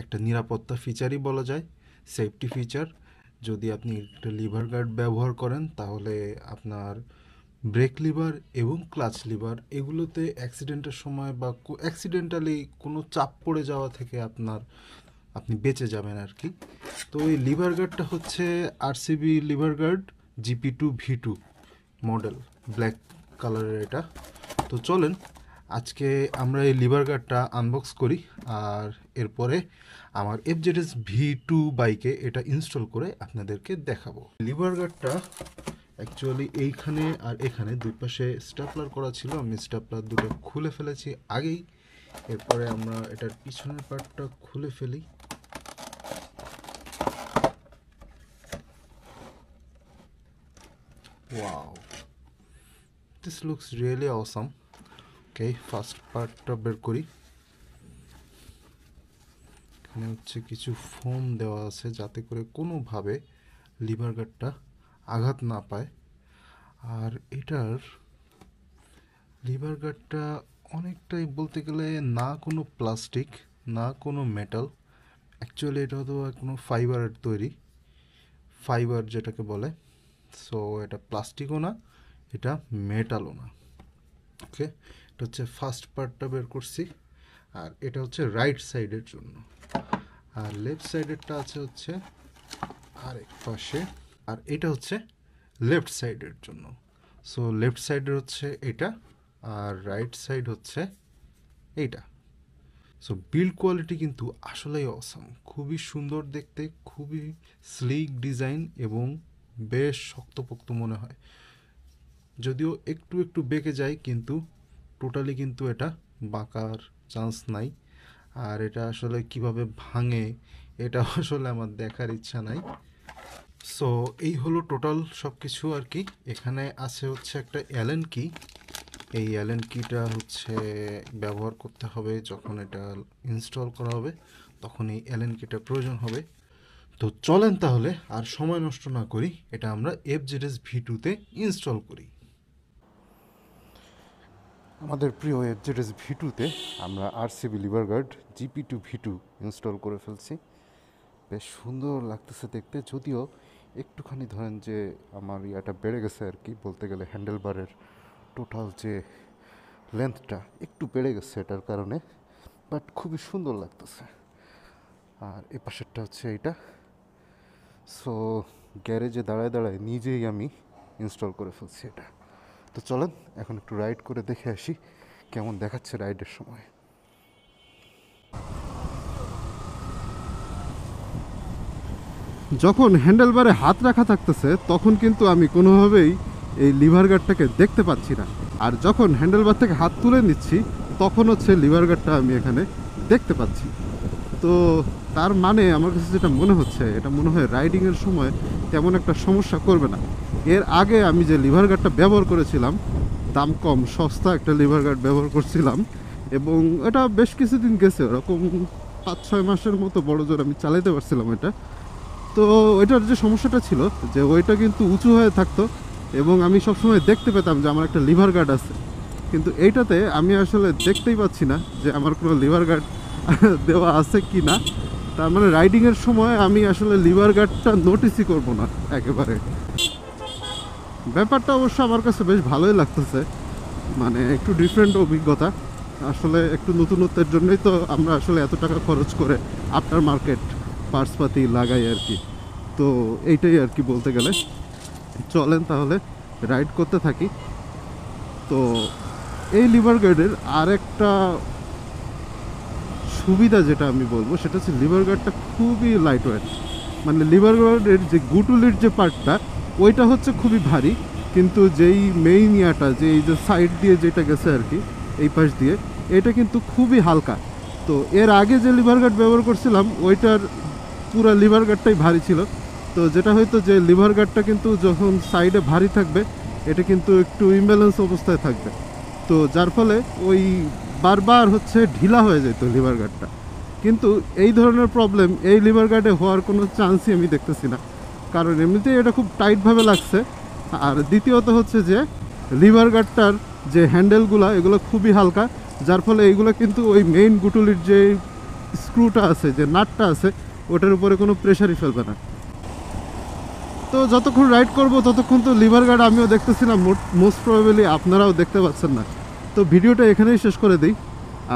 একটা নিরাপত্তা ফিচারই বলা যায় সেফটি ফিচার যদি আপনি একটা লিভার গার্ড ব্যবহার করেন তাহলে আপনার ব্রেক লিভার এবং ক্লাচ লিভার এগুলোতে অ্যাক্সিডেন্টের সময় বা অ্যাক্সিডেন্টালি কোনো চাপ পড়ে যাওয়া থেকে আপনার আপনি বেঁচে যাবেন আর কি তো এই লিভার গার্ডটা হচ্ছে RCB lever guard GP two V two model black কালারের এটা তো চলেন আজকে আমরা এই লিভার গার্ডটা আনবক্স করি আর এরপরে আমার এফজেডএস ভি টু বাইকে এটা ইনস্টল করে আপনাদেরকে দেখাবো লিভার গার্ডটা অ্যাকচুয়ালি এইখানে আর এখানে দুই পাশে স্টাপলার করা ছিল আমি স্টাপলার দুটো খুলে ফেলেছি আগেই এরপরে আমরা এটার পিছনের পার্টটা খুলে ফেলি wow this looks really awesome okay first পার্টটা বের করি এখানে হচ্ছে কিছু ফোম দেওয়া আছে যাতে করে কোনোভাবে লিভার গার্ডটা আঘাত না পায় আর এটার লিভার গার্ডটা অনেকটাই বলতে গেলে না কোনো প্লাস্টিক না কোনো মেটাল অ্যাকচুয়ালি এটা তো কোনো ফাইবারের তৈরি ফাইবার যেটাকে বলে সো এটা প্লাস্টিকও না এটা মেটালও না ওকে এটা হচ্ছে ফার্স্ট পার্টটা বের করছি আর এটা হচ্ছে রাইট সাইডের জন্য আর লেফট সাইডেরটা আছে হচ্ছে আরেক পাশে আর এটা হচ্ছে লেফট সাইডের জন্য সো লেফট সাইডের হচ্ছে এটা আর রাইট সাইড হচ্ছে এইটা সো বিল্ড কোয়ালিটি কিন্তু আসলেই অসাম খুবই সুন্দর দেখতে খুবই স্লিক ডিজাইন এবং বেশ শক্তপোক্ত মনে হয় যদিও একটু একটু বেঁকে যায় কিন্তু টোটালি কিন্তু এটা বাঁকার চান্স নাই আর এটা আসলে কিভাবে ভাঙে এটা আসলে আমার দেখার ইচ্ছা নাই সো এই হলো টোটাল সব কিছু আর কি এখানে আছে হচ্ছে একটা অ্যালেন কি এই অ্যালেন কিটা হচ্ছে ব্যবহার করতে হবে যখন এটা ইনস্টল করা হবে তখন এই অ্যালেন কিটা প্রয়োজন হবে তো চলেন তাহলে আর সময় নষ্ট না করি এটা আমরা এফ জেড এস ভি টুতে ইনস্টল করি আমাদের প্রিয় এফজেডএস ভিটুতে আমরা RCB lever guard GP two V two install করে ফেলছি বেশ সুন্দর লাগতেছে দেখতে যদিও একটুখানি ধরেন যে আমার ইয়াটা বেড়ে গেছে আর কি বলতে গেলে হ্যান্ডেল বারের টোটাল যে লেন্থটা একটু বেড়ে গেছে এটার কারণে বাট খুবই সুন্দর লাগতেছে আর এ পাশেরটা হচ্ছে এইটা সো গ্যারেজে দাঁড়ায় দাঁড়ায় নিজেই আমি ইনস্টল করে ফেলছি এটা তো চলেন এখন একটু রাইড করে দেখে আসি কেমন দেখাচ্ছে রাইডের সময় যখন হ্যান্ডেলবারে হাত রাখা থাকতেছে তখন কিন্তু আমি কোনোভাবেই এই লিভার গার্ডটাকে দেখতে পাচ্ছি না আর যখন হ্যান্ডেলবার থেকে হাত তুলে নিচ্ছি তখন হচ্ছে লিভার গার্ডটা আমি এখানে দেখতে পাচ্ছি তো তার মানে আমার কাছে যেটা মনে হচ্ছে এটা মনে হয় রাইডিংয়ের সময় তেমন একটা সমস্যা করবে না এর আগে আমি যে লিভার গার্ডটা ব্যবহার করেছিলাম দাম কম সস্তা একটা লিভার গার্ড ব্যবহার করছিলাম এবং এটা বেশ কিছুদিন গেছে ওরকম পাঁচ ছয় মাসের মতো বড় জোর আমি চালাইতে পারছিলাম এটা তো ওইটার যে সমস্যাটা ছিল যে ওইটা কিন্তু উঁচু হয়ে থাকতো এবং আমি সবসময় দেখতে পেতাম যে আমার একটা লিভার গার্ড আছে কিন্তু এইটাতে আমি আসলে দেখতেই পাচ্ছি না যে আমার কোনো লিভার গার্ড দেওয়া আছে কি না তার মানে রাইডিংয়ের সময় আমি আসলে লিভার গার্ডটা নোটিসই করবো না একেবারে ব্যাপারটা অবশ্য আমার কাছে বেশ ভালোই লাগতেছে মানে একটু ডিফারেন্ট অভিজ্ঞতা আসলে একটু নতুনত্বের জন্যই তো আমরা আসলে এত টাকা খরচ করে আফটার মার্কেট পার্সপাতি লাগাই আর কি তো এইটাই আর কি বলতে গেলে চলেন তাহলে রাইড করতে থাকি তো এই লিভার গার্ডের আরেকটা সুবিধা যেটা আমি বলবো সেটা হচ্ছে লিভার গার্ডটা খুবই লাইট ওয়েট মানে লিভার গার্ডের যে গুটুলির যে পার্টটা ওইটা হচ্ছে খুবই ভারী কিন্তু যেই মেইন ইয়াটা যে এই যে সাইড দিয়ে যেটা গেছে আর কি এই পাশ দিয়ে এটা কিন্তু খুবই হালকা তো এর আগে যে লিভার গার্ড ব্যবহার করছিলাম ওইটার পুরো লিভার গার্ডটাই ভারী ছিল তো যেটা হয়তো যে লিভার গার্ডটা কিন্তু যখন সাইডে ভারী থাকবে এটা কিন্তু একটু ইমব্যালেন্স অবস্থায় থাকবে তো যার ফলে ওই বারবার হচ্ছে ঢিলা হয়ে যেত লিভার গার্ডটা কিন্তু এই ধরনের প্রবলেম এই লিভার গার্ডে হওয়ার কোনো চান্সই আমি দেখতেছি না কারণ এমনিতেই এটা খুব টাইটভাবে লাগছে আর দ্বিতীয়ত হচ্ছে যে লিভার গার্ডটার যে হ্যান্ডেলগুলো এগুলো খুবই হালকা যার ফলে এইগুলো কিন্তু ওই মেইন গুটুলির যে স্ক্রুটা আছে যে নাটটা আছে ওটার উপরে কোনো প্রেশারই ফেলবে না তো যতক্ষণ রাইড করব ততক্ষণ তো লিভার গার্ড আমিও দেখতেছিলাম মোস্ট প্রবেবলি আপনারাও দেখতে পাচ্ছেন না তো ভিডিওটা এখানেই শেষ করে দিই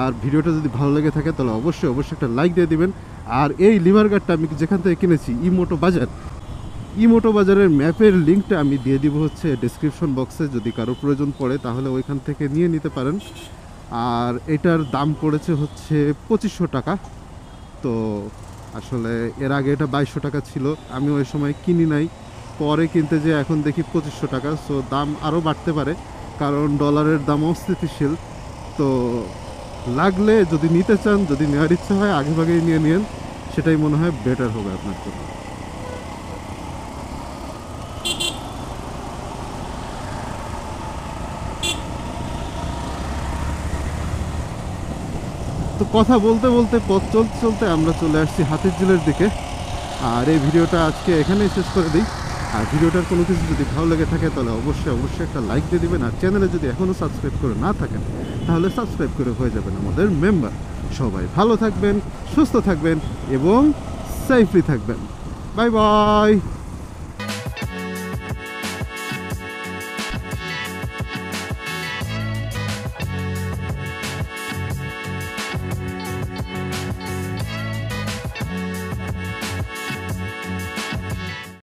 আর ভিডিওটা যদি ভালো লেগে থাকে তাহলে অবশ্যই অবশ্যই একটা লাইক দিয়ে দিবেন আর এই লিভার গার্ডটা আমি যেখান থেকে কিনেছি ইমোটো বাজার ইমোটো বাজারের ম্যাপের লিঙ্কটা আমি দিয়ে দিব হচ্ছে ডিসক্রিপশন বক্সে যদি কারো প্রয়োজন পড়ে তাহলে ওইখান থেকে নিয়ে নিতে পারেন আর এটার দাম পড়েছে হচ্ছে পঁচিশশো টাকা তো আসলে এর আগে এটা বাইশশো টাকা ছিল আমি ওই সময় কিনি নাই পরে কিনতে যে এখন দেখি পঁচিশশো টাকা সো দাম আরও বাড়তে পারে কারণ ডলারের দাম অস্থিতিশীল তো লাগলে যদি নিতে চান যদি নেওয়ার ইচ্ছা হয় আগেভাগেই নিয়ে নিন সেটাই মনে হয় বেটার হবে আপনার জন্য তো কথা বলতে বলতে পথ চলতে চলতে আমরা চলে আসছি হাতির জেলের দিকে আর এই ভিডিওটা আজকে এখানেই শেষ করে দিই আর ভিডিওটার কোনো কিছু যদি ভালো লেগে থাকে তাহলে অবশ্যই অবশ্যই একটা লাইক দিয়ে দেবেন আর চ্যানেলে যদি এখনও সাবস্ক্রাইব করে না থাকেন তাহলে সাবস্ক্রাইব করে হয়ে যাবেন আমাদের মেম্বার সবাই ভালো থাকবেন সুস্থ থাকবেন এবং সেফলি থাকবেন বাই বাই